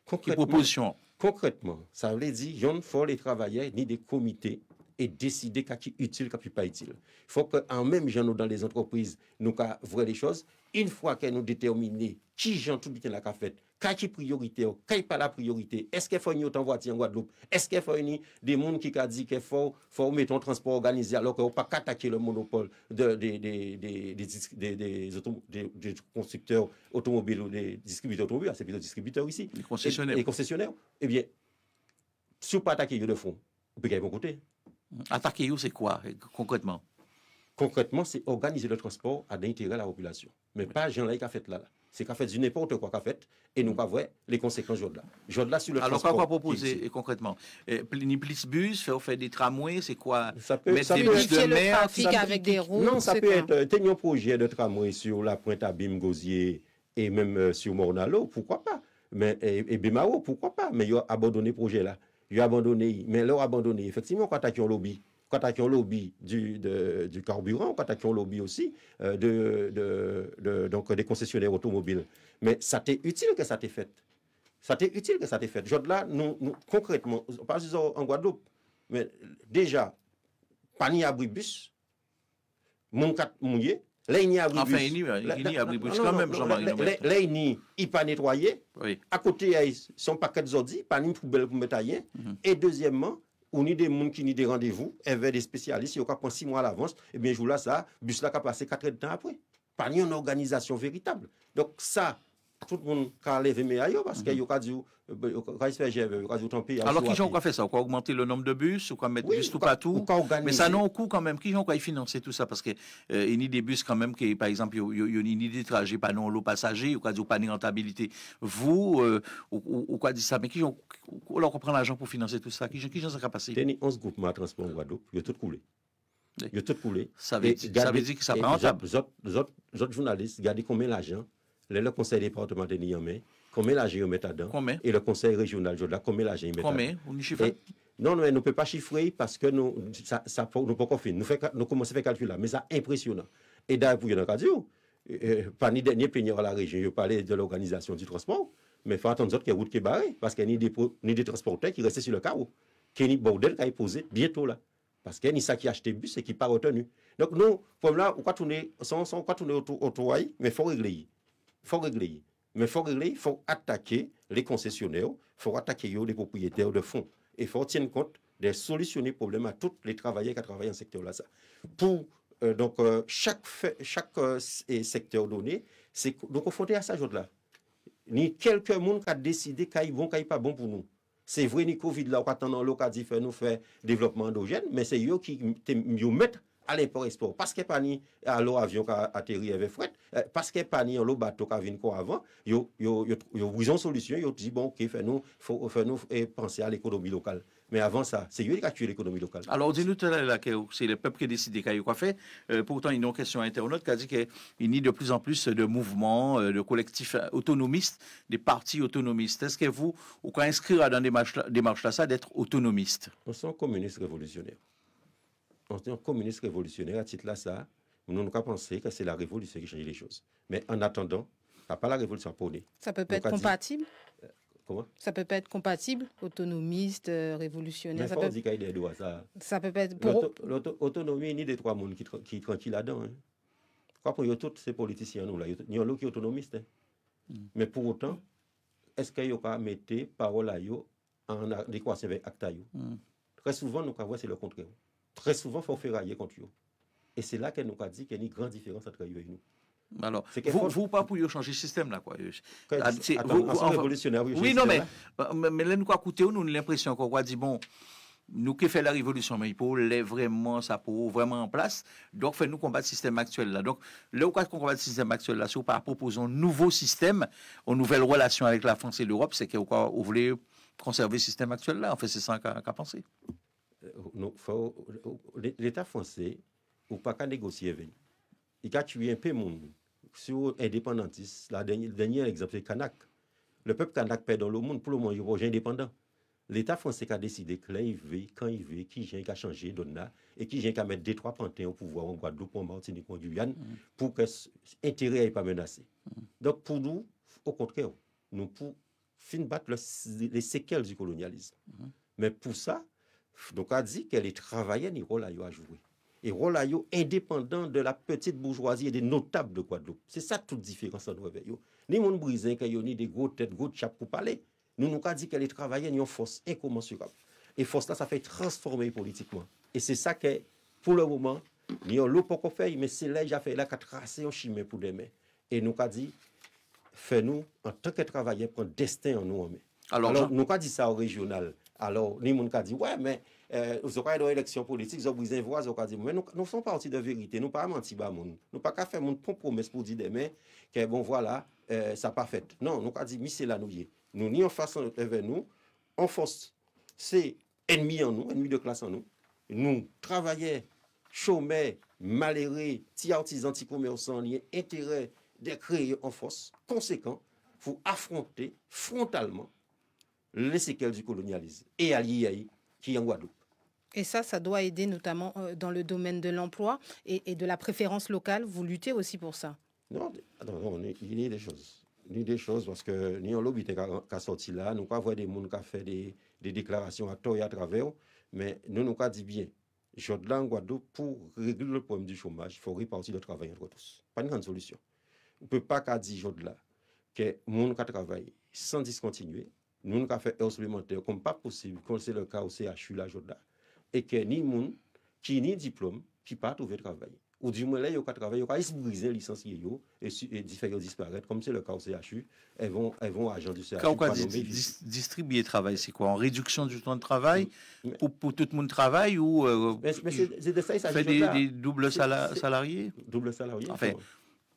S3: Concrètement. Proposition. Concrètement, ça veut dire, a ne faut les travailleurs ni des comités et décider ce qui utile, ce qui pas utile. Il faut qu'en même temps, dans les entreprises, nous voir les choses. Une fois que nous déterminent qui gens tout bien la qu'a fait, qu'est-ce qui priorité, pas la priorité, est-ce qu'il faut une autre voiture en Guadeloupe, est-ce qu'il faut des mondes qui ont dit qu'il faut, mettre un transport organisé alors qu'on pas attaquer le monopole des constructeurs automobiles ou des distributeurs automobiles, ah, c'est plutôt distributeurs ici. Les concessionnaires. les concessionnaires. Eh bien, si vous pas attaquer de fonds, vous pouvez côté. Attaquer c'est quoi concrètement Concrètement, c'est organiser le transport à l'intérêt de la population. Mais pas Jean-Laïc a fait là. là. C'est qu'a fait du n'importe quoi qu'a fait et nous pas vrai les conséquences de là. sur le Alors, transport. Alors, quoi proposer concrètement
S2: eh, Ni plus bus, faire, des tramways, c'est quoi ça peut, ça trafic
S3: avec
S1: des Non, ça peut être. Euh,
S3: tenir un projet de tramway sur la pointe abîme Gosier et même euh, sur Mornalo, pourquoi pas mais, et, et pourquoi pas Mais il a abandonné projet là. J'ai abandonné. Mais leur abandonné, effectivement, quand tu as un lobby, quand un lobby du, du carburant, quand tu as un lobby aussi euh, de, donc des concessionnaires automobiles. Mais ça t'est utile que ça t'est fait. Ça t'est utile que ça t'est fait. Jod là, nous, nous, concrètement, pas en Guadeloupe, mais déjà, panier abribus, mon mouillé, L'aîné Abribus. Enfin, il à Bribouche, quand même, Jean-Marie L'aîné, il pas nettoyé. À côté, son paquet d'ordi, pas une poubelle pour mettre rien. Mhm. Et deuxièmement, on a des gens qui ont des rendez-vous, avec des spécialistes, ils ont pensé six mois à l'avance, et bien, jour là, ça, bus là, qui a passé quatre heures de temps après. Pas une organisation véritable. Donc, ça, tout le monde a levé mes aïeux parce qu'il y a dit, quand il se fait GV, il vous a alors Alors, qui j'en
S2: fait ça? Quoi augmenter le nombre de bus? Ou quoi mettre oui, bus tout partout? Mais ça n'a aucun coût quand même. Qui j'en quoi financer tout ça? Parce que, euh, n'y il pas de des bus quand même par exemple, il n'y a de trajets pas non l'eau passager, ou quoi dire pas de rentabilité. Vous, euh, ou, quoi dire ça? Mais qui j'en,
S3: alors qu'on prend l'argent pour financer tout ça? Qui j'en, qui Il y a eu 11 groupements de transport en Guadeloupe, ils ont tout coulé. Ils ont tout coulé. Ça veut dire, que ça prend Les Autres journalistes, regardez combien l'argent le conseil départemental de Niamey, combien la géo mettent dedans Combien Et le conseil régional de la combien l'argent ils mettent Combien on chiffrez Non, nous ne peut pas chiffrer parce que nous ça, ça nous pas faire. Nous, nous commençons à faire calcul là, mais ça impressionnant. Et d'ailleurs, pour y en euh, pas ni dernier à la région, je parlais de l'organisation du transport, mais il faut attendre que les routes qui barrées, parce qu'il y a ni des, transporteurs qui restent sur le carreau. Qu'il y a bordel qui est posé bientôt là. Parce qu'il y a ça qui a acheté bus et qui n'est pas retenu. Donc, nous, le là, on va tourner, pas tourner autour, autour mais il faut régler faut régler. Mais faut régler, il faut attaquer les concessionnaires, il faut attaquer les propriétaires de fonds. Et il faut tenir compte de solutionner le problème à tous les travailleurs qui travaillent dans ce secteur-là. Pour euh, donc, euh, chaque, chaque euh, secteur donné, c'est donc faut à ça là Ni quelques monde qui a décidé qu'il bon, qu'il pas bon pour nous. C'est vrai, ni Covid là, on attend l'eau, qui a dit faire nous faire développement endogène, mais c'est eux qui mieux mettent à l'import-export. Parce qu'il pas ni à d'avion qui a atterri avec fret, parce que pas ni l'eau bateau qui a quoi avant, ils ont une solution, ils ont dit bon, ok, fait nous faut, nous et penser à l'économie locale. Mais avant ça, c'est lui qui a tué l'économie locale.
S2: Alors, dis-nous tout à l'heure que c'est le peuple qui a décide quoi faire. Euh, pourtant, il y a une question internaute qui a dit qu'il y a de plus en plus de mouvements, euh, de collectifs euh, autonomistes, des partis autonomistes. Est-ce que vous, vous pouvez inscrire dans des
S3: démarches là, ça, d'être autonomiste Nous sommes communistes révolutionnaires considère communiste révolutionnaire à titre là ça, nous n'avons pas pensé que c'est la révolution qui change les choses. Mais en attendant, a pas la révolution pour nous.
S1: Ça peut pas être compatible euh, Comment Ça peut pas être compatible, autonomiste, euh, révolutionnaire. Mais ça, peut...
S3: des doigts, ça.
S1: ça peut pas être pour...
S3: L'autonomie, ni des trois mondes qui, qui tranquille là-dedans. Hein. Quoi pour tous ces politiciens, nous, là, ils ont qui autonomistes. Hein. Mm. Mais pour autant, est-ce qu'il y a pas mettre parole à eux en adéquation avec acte mm. Très souvent, nous, c'est le contraire très souvent, il faut ferrailler contre eux. Et c'est là qu'elle nous a dit qu'il y a une grande différence entre eux et nous. Alors, vous, ne vous pas pour changer le système là quoi. Ah, c'est vous, révolutionnaire, oui, non euh, mais, mais là nous quoi
S2: coûter nous l'impression qu'on dit bon nous qui fait la révolution mais il faut vraiment ça pour vraiment en place donc fait nous combattre le système actuel là. Donc là où qu'on combat le système actuel là, c'est pas proposer un nouveau système, une nouvelle relation avec la France et l'Europe, c'est qu'on voulait conserver
S3: le système actuel là. En fait, c'est ça qu'on qu pensé. Euh, euh, l'État français ou pas qu'à négocier Il a tué un peu monde sur indépendantiste. La dernière, dernier exemple, c'est Kanak. Le peuple Kanak perd dans le monde pour le moment, il est indépendant. L'État français a décidé que là, il veut, quand il veut, qui vient qu'à changer Donna et qui vient qu'à mettre des trois pantins au pouvoir en Guadeloupe, en Martinique, en Guyane, mm. pour que l'intérêt n'est pas menacé. Mm. Donc pour nous, au contraire, nous pour fin battre les séquelles du colonialisme. Mm. Mais pour ça, donc, a dit qu'elle travaillait ni rôle à joué. Et rôle à indépendant de la petite bourgeoisie et des notables de Guadeloupe. C'est ça toute différence entre Yo. Ni mon brisé, ni des gros têtes, gros pour parler. Nous nous avons dit qu'elle travaillait ni une force incommensurable. Et force là, ça fait transformer politiquement. Et c'est ça que, pour le moment, ni on pas fait, mais c'est là j'ai fait là j'ai tracé un chemin pour demain. Et nous avons dit, fais-nous, en tant que travailleurs, prendre destin en nous. Alors, Alors nous avons dit ça au régional. Alors, ni moun ka di, wè, mè, zòk wè yon eleksyon politik, zòk wè yon vwa, zòk wè yon, mè, nou fèm pa outi de verite, nou pa amant si ba moun, nou pa ka fèm moun pon promes pou di de mè, ke bon, wè la, sa pa fèt. Non, nou ka di, misè la nou yè. Nou ni an fason nou, an fos, se enmi an nou, enmi de klas an nou, nou travayè, choumè, malèré, ti artisan, ti komersan, ni entèrè de kreye an fos, konsekant, pou afrontè frontalman les séquelles du colonialisme et à l'IAI qui est en Guadeloupe.
S1: Et ça, ça doit aider notamment euh, dans le domaine de l'emploi et, de la préférence locale. Vous luttez aussi pour ça
S3: Non, il y a des choses. Il y a des choses parce que nous en l'objet qui sorti là, nous pas vu des gens qui ont fait des, déclarations à tort et à travers, mais nous nous pas dit bien. Je en Guadeloupe, pour régler le problème du chômage, il faut répartir le travail entre tous. Pas une grande solution. On ne peut pas dire je que les gens qui travaillent sans discontinuer, nous avons fait un supplémentaire comme pas possible, comme c'est le cas au CHU, la Joda, et que ni monde qui ni diplôme qui pas trouvé de travail. Ou du moins, là, travail, il n'y a pas brisé licencié et, faut différents disparaître, comme c'est le cas au CHU, elles vont, elles vont agents du CHU. Quand on dit,
S2: distribuer le travail, c'est quoi En réduction du temps de travail mm. pour, pour, tout le monde travaille ou euh, mais, c'est
S3: de ça, il fait des, des,
S2: doubles salariés Double salariés. Enfin,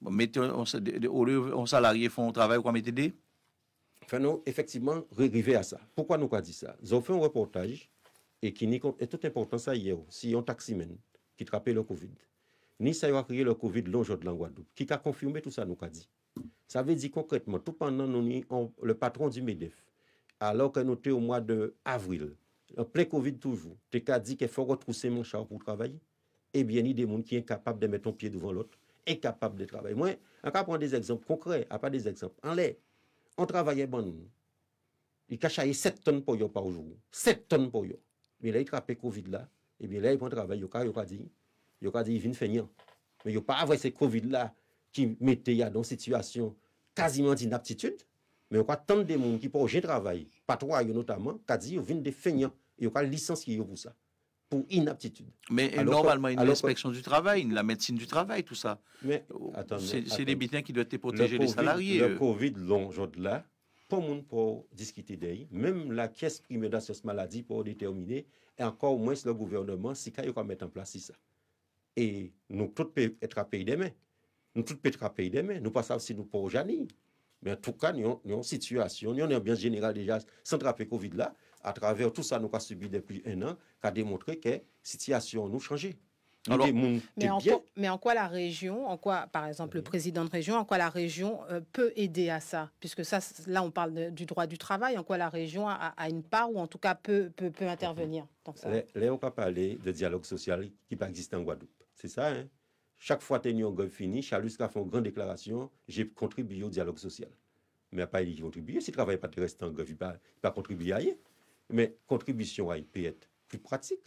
S2: mettez, on, on, on
S3: salarié font un travail, quoi, mettez des Enfin, nous, effectivement, arriver à ça. Pourquoi nous avons dit ça Nous avons fait un reportage et qui est tout important ça hier, oh, si on taximène qui trappait le Covid, ni ça a créé le Covid long de la qui a confirmé tout ça nous avons dit. Ça veut dire concrètement, tout pendant nous, le patron du MEDEF, alors que nous étions au mois d'avril, en plein Covid toujours, tu as dit qu'il faut retrousser mon char pour travailler. Eh bien, il y a des gens qui sont incapables de mettre un pied devant l'autre, incapables de travailler. Moi, on peut prendre des exemples concrets, à pas des exemples en l'air. On travaye ban nou. I ka chaye 7 ton po yo par oujou. 7 ton po yo. Bi la i trape kovid la. Bi la i pon travaye. Yo ka di vin fenyan. Yo pa avwe se kovid la ki mette ya don situasyon kaziman din aptitude. Men yo ka ton de moun ki pou oje travaye. Patro a yo notaman. Ka di vin de fenyan. Yo ka lisans ki yo pou sa. pour inaptitude. Mais normalement, une inspection
S2: du travail, la médecine du travail, tout ça. Mais oh, c'est les biens qui doivent être protégés, les salariés. Le
S3: Covid, long là, pas monde pour discuter d'elle. Même la caisse primaire cette maladie pour déterminer, et encore moins le gouvernement, si il va mettre en place ça. Et nous, tous peut être à payer des mains. Nous, tous peut être à payer des mains. Nous, ne savons si nous pour Janine. Mais en tout cas, nous avons une situation, nous avons un bien général déjà, sans le Covid là à travers tout ça, nous avons subi depuis un an, qui a démontré que la situation nous changé. mais,
S1: en quoi, la région, en quoi, par exemple, le président de région, en quoi la région euh, peut aider à ça Puisque ça, là, on parle du droit du travail, en quoi la région a, une part ou en tout cas peut, peut, intervenir dans ça.
S3: Là, on peut parler de dialogue social qui pas en Guadeloupe. C'est ça, hein? Chaque fois que nous avons fini, Charles a fait une grande déclaration j'ai contribué au dialogue social. Mais pas de contribuer, si le travail pas resté en grève, il pas, pas contribué à mais contribution à peut être plus pratique,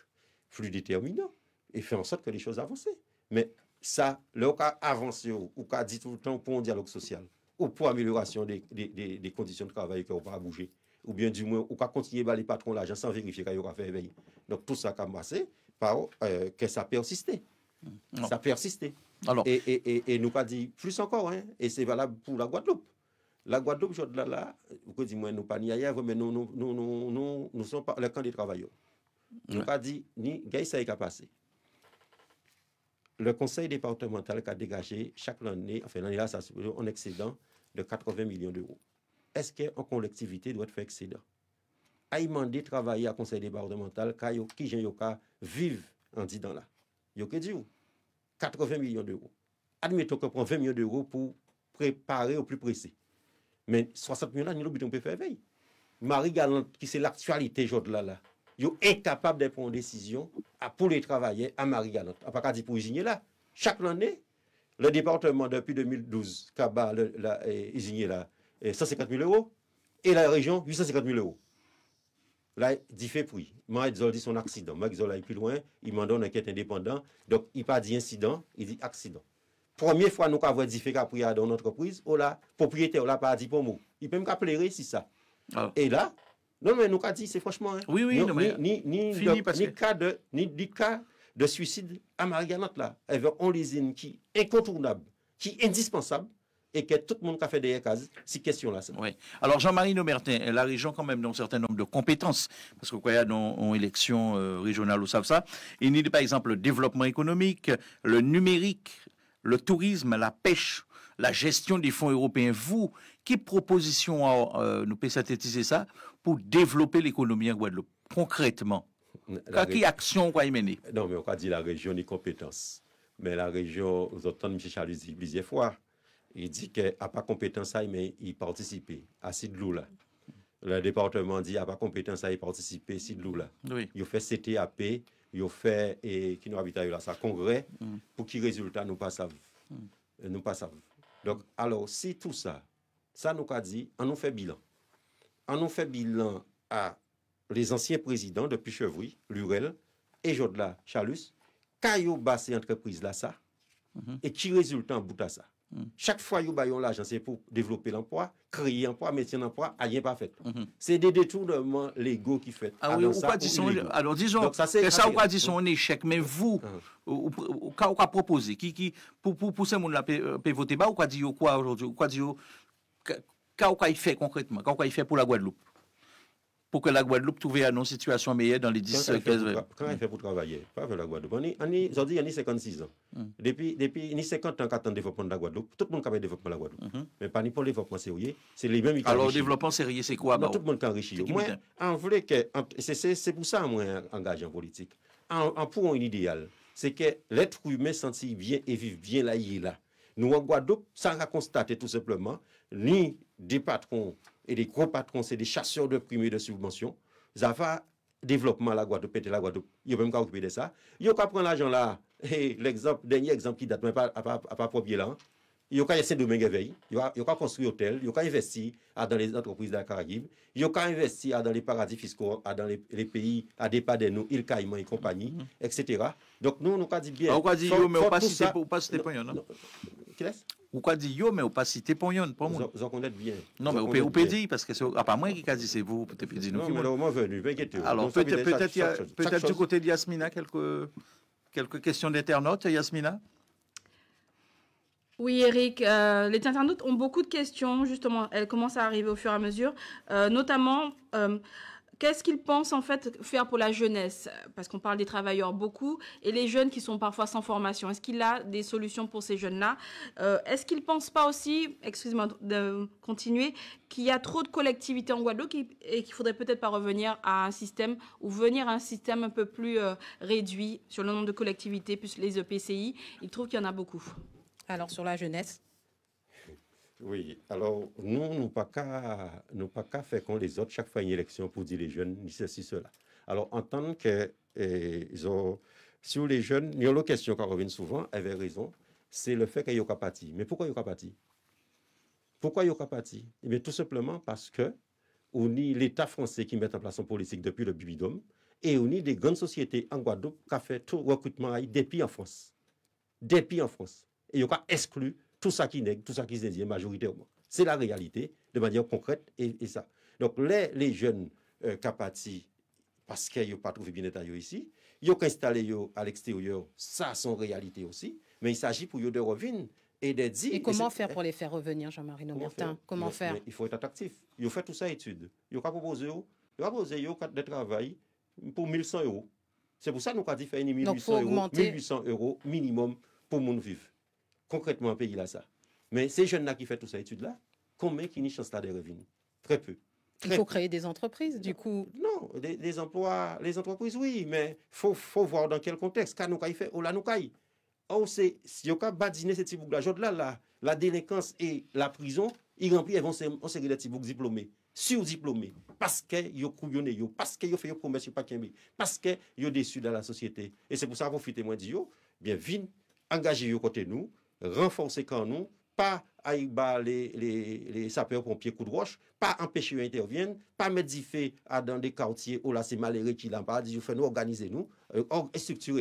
S3: plus déterminant, et fait en sorte que les choses avancent. Mais ça, le cas avancé, ou cas dit tout le temps pour un dialogue social, ou pour amélioration des, conditions de travail qui n'ont pas bouger, ou bien du moins, ou cas continuer à les patrons l'agent sans vérifier qu'il y aura fait éveiller. Donc tout ça a passé, par, euh, que ça persistait. Mm. Ça persistait. Alors, et, et, et, et nous pas dit plus encore, hein. et c'est valable pour la Guadeloupe. La Guadeloupe, je là, là, vous moi, nous pas ni ailleurs, mais nous, nous, nous, nous, nous, sommes pas le camp des travailleurs. Nous pas dit, ni, qu'est-ce qui a passé? Le conseil départemental qui a dégagé chaque année, enfin l'année là, ça en excédent de 80 millions d'euros. Est-ce qu'en collectivité doit être fait excédent? A demandé travailler à conseil départemental, qui j'ai vive en disant là. Yo que dit 80 millions d'euros. Admettons qu'on prend 20 millions d'euros pour préparer au plus précis. Mais 60 millions là, nous l'obtenons peut faire veille. Marie Galante, qui c'est l'actualité aujourd'hui là, incapable de prendre une décision pour les travailleurs à Marie Galante. a pas qu'à dire pour usiner là. Chaque année, le département depuis 2012, 150 000 euros. Et la région, 850 000 euros. Là, il fait prix. Moi, Zol dit son accident. Moi, il oh, plus loin. Il m'a donné une enquête indépendante. Donc, il pas dit incident, il dit accident. Première fois, nous avons un à dans notre entreprise, oh là, propriétaire, oh là, pas dit pour moi. Il peut me rappeler si ça. Ah. Et là, nous avons dit, c'est franchement. Hein. oui, oui, mais. Ni, ni, cas de, ni cas de suicide à Marianne, là, veut une qui est incontournable, qui est indispensable, et que tout le monde a fait des cases, ces questions-là.
S2: Oui. Alors, Jean-Marie Nomertin, la région, quand même, dans un certain nombre de compétences, parce que quand il y a une élection euh, régionale, ou ça, ça, il n'y a, par exemple, le développement économique, le numérique, le tourisme, la pêche, la gestion des fonds européens. Vous, quelle proposition euh, nous peut synthétiser ça pour développer l'économie en
S3: Guadeloupe, concrètement Quelles Quelle action va y mener Non, mais on va dire la région des compétences. Mais la région, vous entendez M. Charles dit plusieurs fois, il dit qu'il n'a pas compétence à mais il participe à Sidloula. Le département dit qu'il n'a pas compétence à y participer, à là. Oui. Il fait CTAP, ont fait et qui nous habite là ça congrès mm. pour qui résultat nous pas mm. eh, nous pas donc alors si tout ça ça nous a dit on nous fait bilan on nous fait bilan à les anciens présidents depuis Chevry Lurel et Jodla Chalus caillou basse entreprise là ça mm-hmm. et qui résultat en bout à ça Mm. Chaque fois que vous l'argent, c'est pour développer l'emploi, créer l'emploi, maintenir l'emploi, rien pas fait. Mm-hmm. C'est des détournements légaux qui fait. Ah, ah alors disons, ça c'est ou pas dit un
S2: échec, mais vous, vous ah. proposez, qui, pour, pour, ces gens-là, pas voter quoi dire quoi aujourd'hui, ou quoi dire, vous fait concrètement, quoi vous fait pour la Guadeloupe pour que la Guadeloupe trouve
S3: une situation meilleure dans les 10, 15 ans. Quand elle fait pour travailler, pas avec la Guadeloupe. Aujourd'hui, il y a 56 ans. Hum. Depuis, depuis ni 50 ans attend le développement de la Guadeloupe, tout le monde a le développement de la Guadeloupe. Hum. Mais pas ni pour le développement sérieux, c'est les mêmes qui Alors, le développement sérieux, c'est quoi bah, Tout le monde qui enrichi. c'est pour ça moi engagé en politique. En, pour un idéal, c'est que l'être humain sentit bien et vive bien là, il Nous, en Guadeloupe, ça a constaté tout simplement, ni des patrons et les gros patrons, c'est des chasseurs de primes et de subventions. Ça va développement la Guadeloupe, péter la Guadeloupe. Ils peuvent pas occuper de ça. Ils peuvent prendre l'argent là. Et l'exemple, dernier exemple qui date, mais pas, pas, pas, pas là. Hein? Il Ils ont essayé de y a ont construit hôtel, a ont investi dans les entreprises de la y a ont investi dans les paradis fiscaux, dans les, pays à départ de nous, il Caïmans et compagnie, mhm. etc. Donc nous, nous avons dit bien. On a dit yo, mais on pas cité pour pas cité pour non. Qui dit yo, mais on pas cité pour moi.
S2: Vous en connaissez bien. Non, mais on peut dire, parce que c'est à pas moi qui ai dit, c'est vous, peut-être dit nous. Non, mais est venu, vous Alors peut-être du côté de Yasmina, quelques, quelques questions d'internautes, Yasmina
S4: oui, Eric, euh, les internautes ont beaucoup de questions, justement, elles commencent à arriver au fur et à mesure, euh, notamment... Euh, qu'est-ce qu'ils pensent en fait faire pour la jeunesse Parce qu'on parle des travailleurs beaucoup et les jeunes qui sont parfois sans formation. Est-ce qu'il a des solutions pour ces jeunes-là Est-ce qu'ils ne pensent pas aussi, excusez-moi de continuer, qu'il y a trop de collectivités en Guadeloupe et qu'il faudrait peut-être pas revenir à un système ou venir à un système un peu plus réduit sur le nombre de collectivités plus les EPCI Il trouve qu'il y en a beaucoup. Alors, sur la jeunesse
S3: Oui, alors nous, nous pas qu'à faire comme les autres chaque fois une élection pour dire les jeunes, ni ceci, cela. Alors, entendre que ils ont, sur les jeunes, il y a une question qui revient souvent, avait raison, c'est le fait qu'ils a pas parti. Mais pourquoi ils a pas parti Pourquoi ils a pas parti eh tout simplement parce que on l'État français qui met en place son politique depuis le Bibidome, et on y des grandes sociétés en Guadeloupe qui ont fait tout recrutement depuis en France. Depuis en France et il n'y a pas exclu tout ça qui n'est, tout ça qui se désigne majoritairement. C'est la réalité de manière concrète et, ça. Donc les, les jeunes euh, capati, parce qu'ils n'ont pas trouvé bien état ici, ils ont installé à l'extérieur, ça c'est une réalité aussi, mais il s'agit pour eux de revenir et de dit... Et comment faire pour hein?
S1: les faire revenir, Jean-Marie Nobertin Comment faire
S3: Il faut être attractif. Ils ont fait tout ça étude. Ils ont proposé, ils ont proposé de travail pour 1100 euros. C'est pour ça que nous avons dit faire 1800 euros, 800 euros minimum pour monde vivre. Concrètement, un pays là, ça. Mais ces jeunes-là qui font toutes ça, études là combien qui n'y chance là des revenus Très peu. il faut créer des entreprises, du coup. Non, des, emplois, les entreprises, oui, mais faut, faut voir dans quel contexte. Quand nous fait, on sait nous c'est, si on badiner ces petits de là là, la, la délinquance et la prison, ils remplissent, on série des petits boucs diplômés, surdiplômés, parce qu'ils ont couillonné, parce qu'ils ont fait des promesses, parce qu'ils ont déçu dans la société. Et c'est pour ça vous fait témoin de yo, bien, venez, engagez-vous côté nous, renforcer quand nous, pas à les, les, les sapeurs-pompiers coup de roche, pas empêcher qu'ils interviennent, pas mettre des faits dans des quartiers où là c'est malheureux qui l'a pas, dit, nous organiser nous, euh,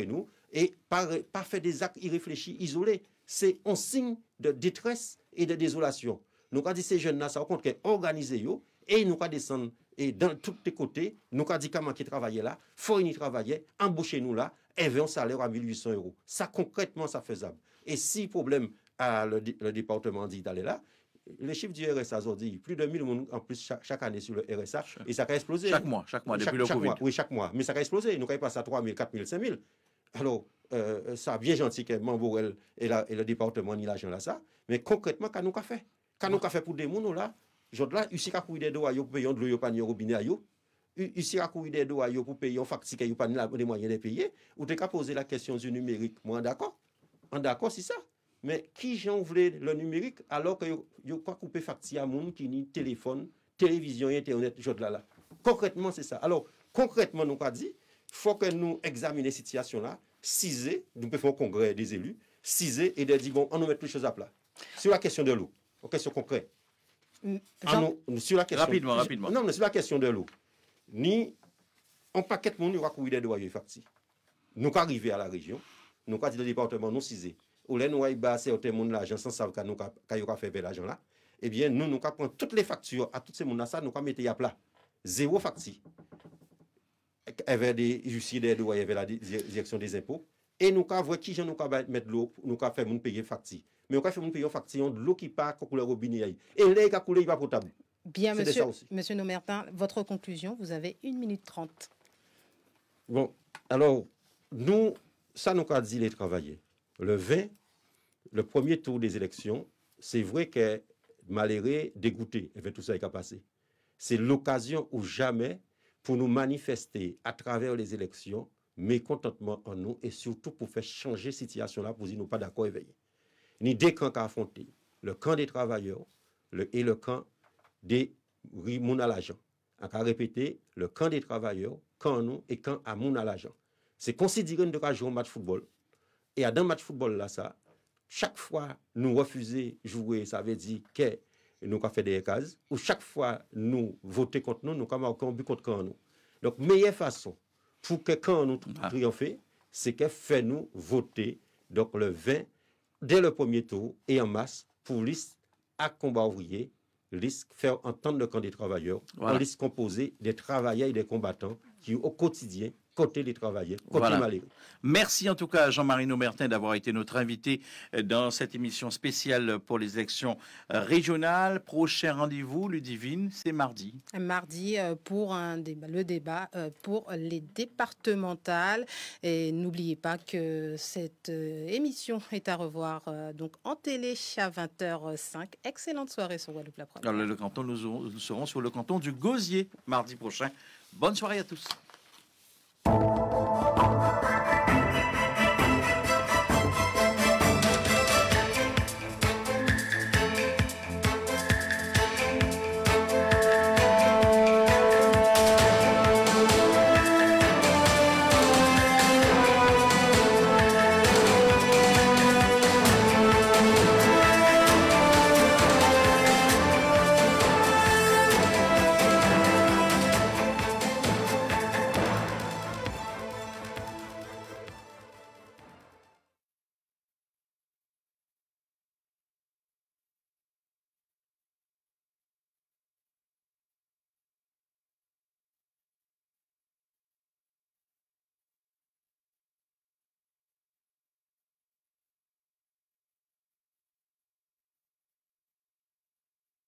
S3: nous, et pas, pas faire des actes irréfléchis, isolés. C'est un signe de détresse et de désolation. Nous avons dit ces jeunes-là, ça au qu'ils vous et nous avons descendre et dans tous les côtés, nous avons dit comment qui travaillaient là, faut y travaillent, embauchez nous là, avait un salaire à 1800 euros. Ça, concrètement, ça faisable. Et si problème à le, département dit d'aller là, les chiffres du RSA ont dit plus de 1000 personnes en plus chaque, année sur le RSA et ça a explosé. Chaque mois, chaque mois, depuis chaque, le Covid. Mois, oui, chaque mois. Mais ça a explosé. Nous, on passer à 3000, 4000, 5000. Alors, euh, ça, bien gentil que Mamborel et, le département ni l'agent là, ça. Mais concrètement, qu'est-ce qu'on a fait Qu'est-ce qu'on a fait pour des gens là ici, on a des doigts, pour des de l'eau, robinet ici à courir des doigts pour payer, on si il pas les moyens de payer. Ou tu as poser la question du numérique. Moi, d'accord. en d'accord, c'est ça. Mais qui j'en voulais le numérique alors que yo pas couper facture à monde qui ni téléphone, télévision, internet, de là là. Concrètement, c'est ça. Alors, concrètement, nous pas dit, faut que nous examinions cette situation là, ciser, nous pouvons faire un congrès des élus, ciser et de dire bon, on nous met les choses à plat. Sur la question de l'eau, ok, question
S1: ah sur la question,
S3: rapidement, rapidement. Non, mais sur la question de l'eau. Ni, an paket moun yon wak kouy de dowaye fakti, nou ka rive a la rejyon, nou ka di de departement nou sise, ou le nou waye base o tem moun la ajan san sav ka nou ka fè bel ajan la, ebyen nou nou ka pon tout le faktur a tout se moun la sa nou ka mette ya pla, zewo fakti, evè de yusye de dowaye evè la direksyon de zepo, e nou ka vwe ki jen nou ka mette lop, nou ka fè moun peye fakti, men nou ka fè moun peye fakti yon lop ki pa kakou le robini ya yon, e le yon kakou le yon apotabou.
S1: Bien, monsieur, monsieur Nomertin, votre conclusion, vous avez une minute trente.
S3: Bon, alors, nous, ça nous a dit les travailleurs. Le 20, le premier tour des élections, c'est vrai que malheureux, dégoûté, avec tout ça qui a passé. C'est l'occasion ou jamais pour nous manifester à travers les élections mécontentement en nous et surtout pour faire changer cette situation-là pour dire nous pas d'accord éveillé. Ni des camps qu'à affronter, le camp des travailleurs et le camp des mouna à l'agent. On a répété le camp des travailleurs, quand nous et quand à mouna à l'agent. C'est considéré de jouer au match de football. Et à dans match de football là, ça, chaque fois nous refuser jouer, ça veut dire que nous avons fait des cases, ou chaque fois nous voter contre nous, nous avons but contre nous. Donc, meilleure façon pour que quand nous ah. triompher, c'est que fait nous voter donc le 20 dès le premier tour et en masse pour liste à combat ouvrier risque faire entendre le camp des travailleurs, voilà. risque composé des travailleurs et des combattants qui, au quotidien, côté Voilà. Merci en tout cas à Jean-Marie Nobertin d'avoir
S2: été notre invité euh, dans cette émission spéciale pour les élections euh, régionales. Prochain rendez-vous, Ludivine, c'est mardi.
S1: Mardi euh, pour un débat, le débat pour les départementales. Et n'oubliez pas que cette émission est à revoir donc en télé à 20h05. Excellente soirée sur Guadeloupe la
S2: Première. le canton, nous, nous serons sur le canton du Gosier mardi prochain. Bonne soirée à tous. you.